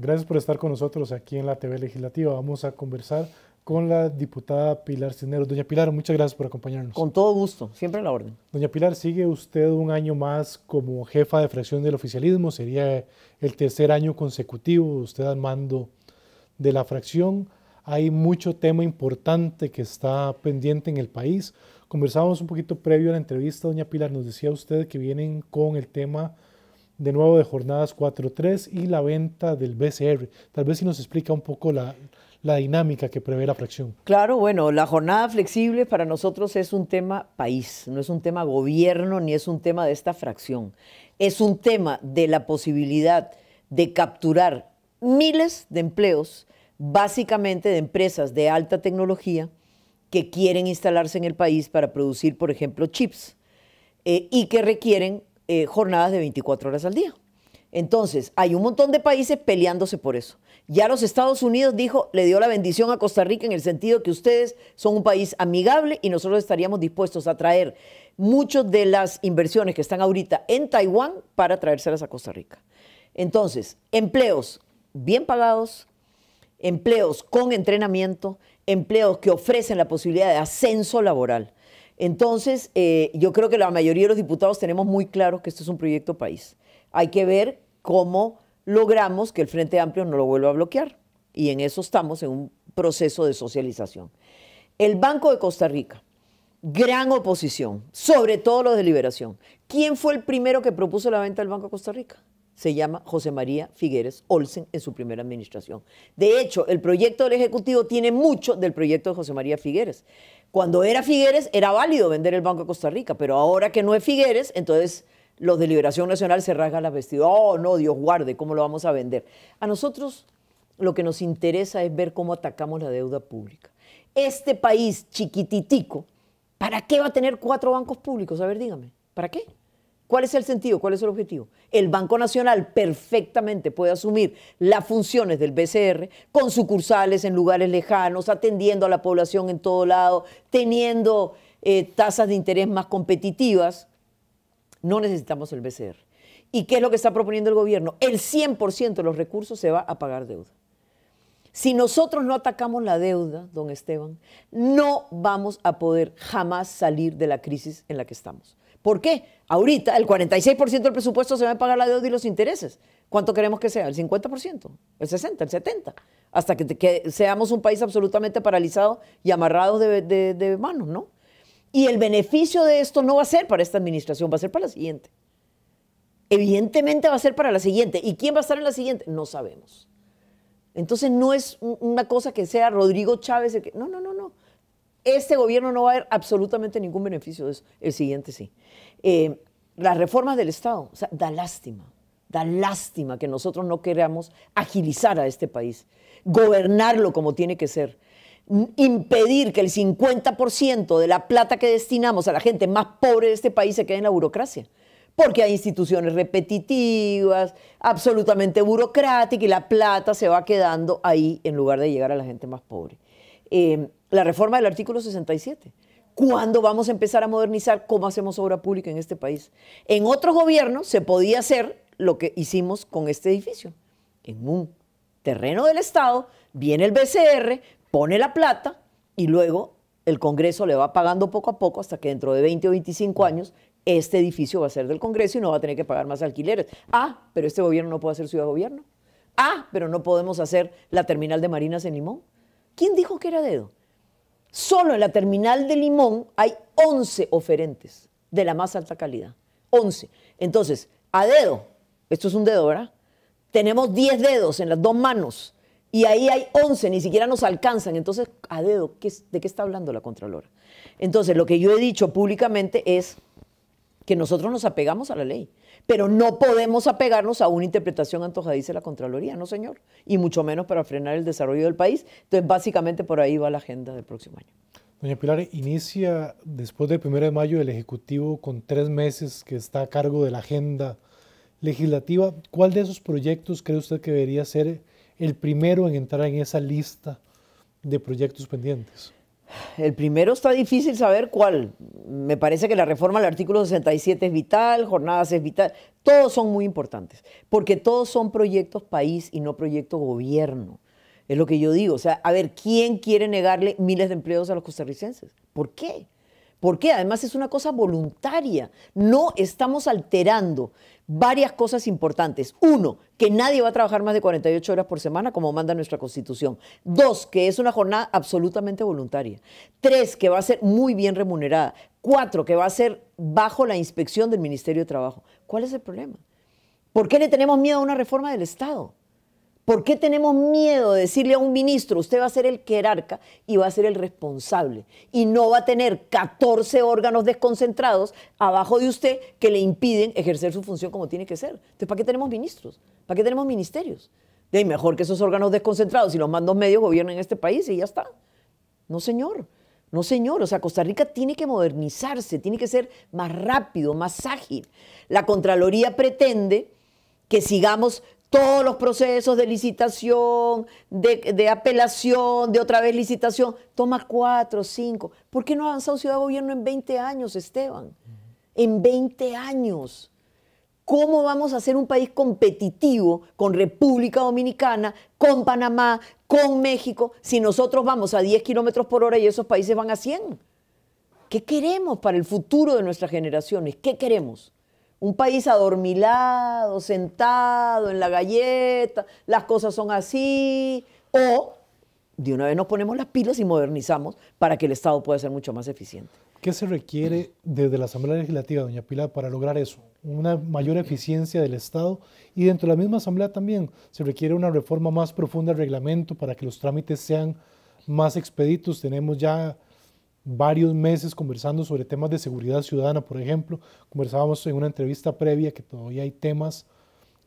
Gracias por estar con nosotros aquí en la TV Legislativa. Vamos a conversar con la diputada Pilar Cisneros. Doña Pilar, muchas gracias por acompañarnos. Con todo gusto, siempre a la orden. Doña Pilar, sigue usted un año más como jefa de fracción del oficialismo, sería el tercer año consecutivo usted al mando de la fracción. Hay mucho tema importante que está pendiente en el país. Conversábamos un poquito previo a la entrevista, doña Pilar, nos decía usted que vienen con el tema de nuevo de jornadas 4.3 y la venta del BCR. Tal vez si nos explica un poco la, dinámica que prevé la fracción. Claro, bueno, la jornada flexible para nosotros es un tema país, no es un tema gobierno ni es un tema de esta fracción. Es un tema de la posibilidad de capturar miles de empleos, básicamente de empresas de alta tecnología que quieren instalarse en el país para producir, por ejemplo, chips eh, y que requieren eh, jornadas de 24 horas al día. Entonces, hay un montón de países peleándose por eso. Ya los Estados Unidos dijo, le dio la bendición a Costa Rica en el sentido que ustedes son un país amigable y nosotros estaríamos dispuestos a traer muchas de las inversiones que están ahorita en Taiwán para traérselas a Costa Rica. Entonces, empleos bien pagados, empleos con entrenamiento, empleos que ofrecen la posibilidad de ascenso laboral. Entonces, eh, yo creo que la mayoría de los diputados tenemos muy claro que esto es un proyecto país. Hay que ver cómo logramos que el Frente Amplio no lo vuelva a bloquear. Y en eso estamos, en un proceso de socialización. El Banco de Costa Rica, gran oposición, sobre todo los de Liberación. ¿Quién fue el primero que propuso la venta del Banco de Costa Rica? se llama José María Figueres Olsen en su primera administración. De hecho, el proyecto del Ejecutivo tiene mucho del proyecto de José María Figueres. Cuando era Figueres era válido vender el Banco de Costa Rica, pero ahora que no es Figueres, entonces los de Liberación Nacional se rasgan las vestidas. Oh, no, Dios guarde, ¿cómo lo vamos a vender? A nosotros lo que nos interesa es ver cómo atacamos la deuda pública. Este país chiquititico, ¿para qué va a tener cuatro bancos públicos? A ver, dígame, ¿para qué? ¿Cuál es el sentido? ¿Cuál es el objetivo? El Banco Nacional perfectamente puede asumir las funciones del BCR con sucursales en lugares lejanos, atendiendo a la población en todo lado, teniendo eh, tasas de interés más competitivas. No necesitamos el BCR. ¿Y qué es lo que está proponiendo el gobierno? El 100% de los recursos se va a pagar deuda. Si nosotros no atacamos la deuda, don Esteban, no vamos a poder jamás salir de la crisis en la que estamos. ¿Por qué? Ahorita el 46% del presupuesto se va a pagar la deuda y los intereses. ¿Cuánto queremos que sea? ¿El 50%? ¿El 60%? ¿El 70%? Hasta que, seamos un país absolutamente paralizado y amarrados de, de manos, ¿no? Y el beneficio de esto no va a ser para esta administración, va a ser para la siguiente. Evidentemente va a ser para la siguiente. ¿Y quién va a estar en la siguiente? No sabemos. Entonces no es una cosa que sea Rodrigo Chávez el que... No, no, no, no. Este gobierno no va a haber absolutamente ningún beneficio de eso. El siguiente sí. Eh, las reformas del Estado, o sea, da lástima. Da lástima que nosotros no queramos agilizar a este país, gobernarlo como tiene que ser, impedir que el 50% de la plata que destinamos a la gente más pobre de este país se quede en la burocracia porque hay instituciones repetitivas, absolutamente burocráticas, y la plata se va quedando ahí en lugar de llegar a la gente más pobre. Eh, la reforma del artículo 67. ¿Cuándo vamos a empezar a modernizar cómo hacemos obra pública en este país? En otros gobiernos se podía hacer lo que hicimos con este edificio. En un terreno del Estado viene el BCR, pone la plata y luego el Congreso le va pagando poco a poco hasta que dentro de 20 o 25 años este edificio va a ser del Congreso y no va a tener que pagar más alquileres. Ah, pero este gobierno no puede hacer ciudad gobierno. Ah, pero no podemos hacer la terminal de marinas en Limón. ¿Quién dijo que era dedo? Solo en la terminal de Limón hay 11 oferentes de la más alta calidad. 11. Entonces, a dedo, esto es un dedo, ¿verdad? Tenemos 10 dedos en las dos manos y ahí hay 11, ni siquiera nos alcanzan. Entonces, a dedo, ¿de qué está hablando la Contralora? Entonces, lo que yo he dicho públicamente es, que nosotros nos apegamos a la ley, pero no podemos apegarnos a una interpretación antojadiza de la Contraloría, no señor, y mucho menos para frenar el desarrollo del país. Entonces, básicamente por ahí va la agenda del próximo año. Doña Pilar, inicia después del 1 de mayo el Ejecutivo con tres meses que está a cargo de la agenda legislativa. ¿Cuál de esos proyectos cree usted que debería ser el primero en entrar en esa lista de proyectos pendientes? El primero está difícil saber cuál. Me parece que la reforma al artículo 67 es vital, jornadas es vital. Todos son muy importantes, porque todos son proyectos país y no proyectos gobierno. Es lo que yo digo. O sea, a ver, ¿quién quiere negarle miles de empleos a los costarricenses? ¿Por qué? ¿Por qué? además es una cosa voluntaria. No estamos alterando varias cosas importantes. Uno, que nadie va a trabajar más de 48 horas por semana como manda nuestra constitución. Dos, que es una jornada absolutamente voluntaria. Tres, que va a ser muy bien remunerada. Cuatro, que va a ser bajo la inspección del Ministerio de Trabajo. ¿Cuál es el problema? ¿Por qué le tenemos miedo a una reforma del Estado? ¿Por qué tenemos miedo de decirle a un ministro, usted va a ser el jerarca y va a ser el responsable y no va a tener 14 órganos desconcentrados abajo de usted que le impiden ejercer su función como tiene que ser? Entonces, ¿para qué tenemos ministros? ¿Para qué tenemos ministerios? De mejor que esos órganos desconcentrados y los mandos medios gobiernen este país y ya está. No, señor. No, señor, o sea, Costa Rica tiene que modernizarse, tiene que ser más rápido, más ágil. La Contraloría pretende que sigamos todos los procesos de licitación, de, apelación, de otra vez licitación, toma cuatro, cinco. ¿Por qué no ha avanzado Ciudad Gobierno en 20 años, Esteban? En 20 años. ¿Cómo vamos a ser un país competitivo con República Dominicana, con Panamá, con México, si nosotros vamos a 10 kilómetros por hora y esos países van a 100? ¿Qué queremos para el futuro de nuestras generaciones? ¿Qué queremos? Un país adormilado, sentado en la galleta, las cosas son así. O de una vez nos ponemos las pilas y modernizamos para que el Estado pueda ser mucho más eficiente. ¿Qué se requiere desde la Asamblea Legislativa, doña Pilar, para lograr eso? Una mayor eficiencia del Estado y dentro de la misma Asamblea también se requiere una reforma más profunda del reglamento para que los trámites sean más expeditos. Tenemos ya varios meses conversando sobre temas de seguridad ciudadana, por ejemplo. Conversábamos en una entrevista previa que todavía hay temas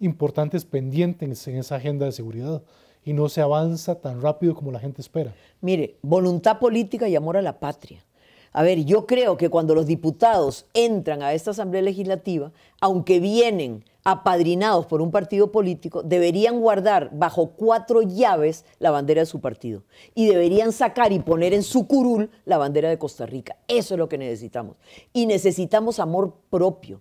importantes pendientes en esa agenda de seguridad y no se avanza tan rápido como la gente espera. Mire, voluntad política y amor a la patria. A ver, yo creo que cuando los diputados entran a esta Asamblea Legislativa, aunque vienen apadrinados por un partido político, deberían guardar bajo cuatro llaves la bandera de su partido y deberían sacar y poner en su curul la bandera de Costa Rica. Eso es lo que necesitamos. Y necesitamos amor propio,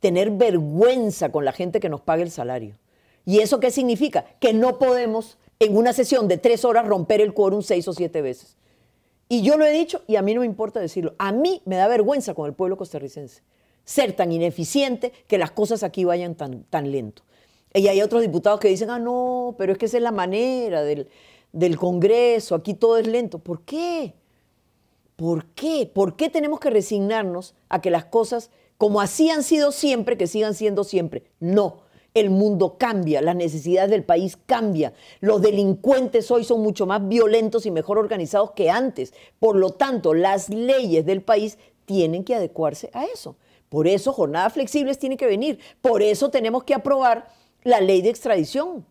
tener vergüenza con la gente que nos paga el salario. ¿Y eso qué significa? Que no podemos en una sesión de tres horas romper el quórum seis o siete veces. Y yo lo he dicho y a mí no me importa decirlo. A mí me da vergüenza con el pueblo costarricense ser tan ineficiente que las cosas aquí vayan tan, lento. Y hay otros diputados que dicen, ah, no, pero es que esa es la manera del, del Congreso, aquí todo es lento. ¿Por qué? ¿Por qué? ¿Por qué tenemos que resignarnos a que las cosas, como así han sido siempre, que sigan siendo siempre? No. El mundo cambia, las necesidades del país cambian, los delincuentes hoy son mucho más violentos y mejor organizados que antes. Por lo tanto, las leyes del país tienen que adecuarse a eso. Por eso jornadas flexibles tienen que venir. Por eso tenemos que aprobar la ley de extradición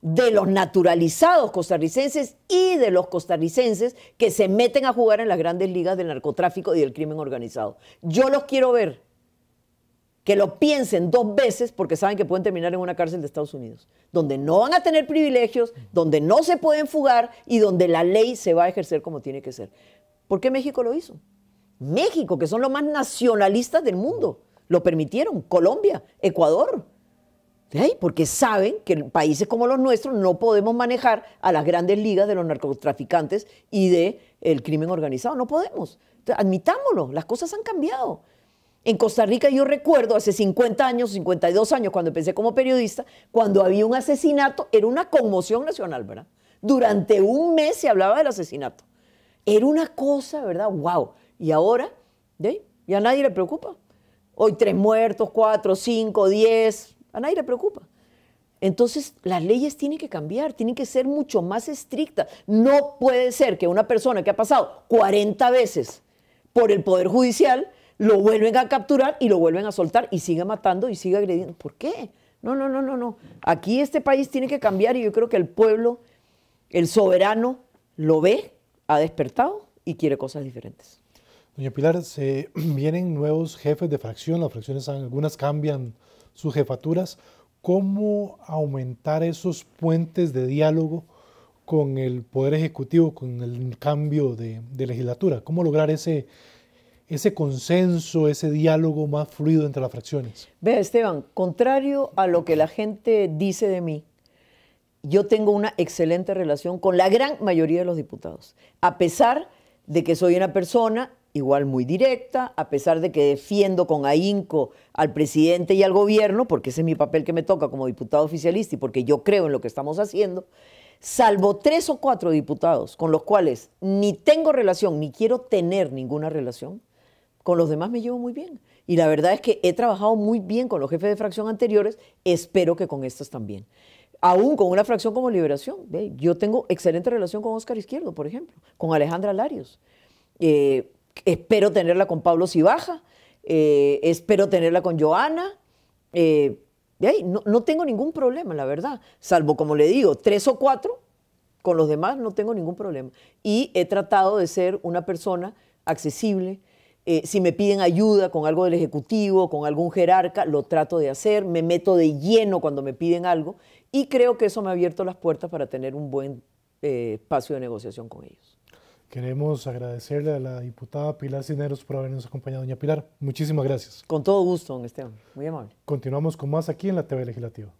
de los naturalizados costarricenses y de los costarricenses que se meten a jugar en las grandes ligas del narcotráfico y del crimen organizado. Yo los quiero ver que lo piensen dos veces porque saben que pueden terminar en una cárcel de Estados Unidos, donde no van a tener privilegios, donde no se pueden fugar y donde la ley se va a ejercer como tiene que ser. ¿Por qué México lo hizo? México, que son los más nacionalistas del mundo, lo permitieron, Colombia, Ecuador. Porque saben que en países como los nuestros no podemos manejar a las grandes ligas de los narcotraficantes y del el crimen organizado, no podemos. admitámoslo, las cosas han cambiado. En Costa Rica yo recuerdo hace 50 años, 52 años, cuando empecé como periodista, cuando había un asesinato, era una conmoción nacional, ¿verdad? Durante un mes se hablaba del asesinato. Era una cosa, ¿verdad? ¡Wow! Y ahora, ¿de? Y a nadie le preocupa. Hoy tres muertos, cuatro, cinco, diez, a nadie le preocupa. Entonces, las leyes tienen que cambiar, tienen que ser mucho más estrictas. No puede ser que una persona que ha pasado 40 veces por el Poder Judicial lo vuelven a capturar y lo vuelven a soltar y siga matando y siga agrediendo. ¿Por qué? No, no, no, no, no. Aquí este país tiene que cambiar y yo creo que el pueblo, el soberano, lo ve, ha despertado y quiere cosas diferentes. Doña Pilar, se vienen nuevos jefes de fracción, las fracciones algunas cambian sus jefaturas. ¿Cómo aumentar esos puentes de diálogo con el Poder Ejecutivo, con el cambio de, legislatura? ¿Cómo lograr ese, ese consenso, ese diálogo más fluido entre las fracciones? Vea, Esteban, contrario a lo que la gente dice de mí, yo tengo una excelente relación con la gran mayoría de los diputados, a pesar de que soy una persona igual muy directa, a pesar de que defiendo con ahínco al presidente y al gobierno, porque ese es mi papel que me toca como diputado oficialista y porque yo creo en lo que estamos haciendo, salvo tres o cuatro diputados con los cuales ni tengo relación, ni quiero tener ninguna relación, con los demás me llevo muy bien. Y la verdad es que he trabajado muy bien con los jefes de fracción anteriores, espero que con estas también. Aún con una fracción como Liberación, yo tengo excelente relación con Óscar Izquierdo, por ejemplo, con Alejandra Larios. Eh, Espero tenerla con Pablo Cibaja, eh, espero tenerla con Joana. Eh, ahí, no, no, tengo ningún problema, la verdad. Salvo, como le digo, tres o cuatro, con los demás no tengo ningún problema. Y he tratado de ser una persona accesible. Eh, si me piden ayuda con algo del ejecutivo, con algún jerarca, lo trato de hacer. Me meto de lleno cuando me piden algo. Y creo que eso me ha abierto las puertas para tener un buen eh, espacio de negociación con ellos. Queremos agradecerle a la diputada Pilar Cineros por habernos acompañado. Doña Pilar, muchísimas gracias. Con todo gusto, don Esteban. Muy amable. Continuamos con más aquí en la TV Legislativa.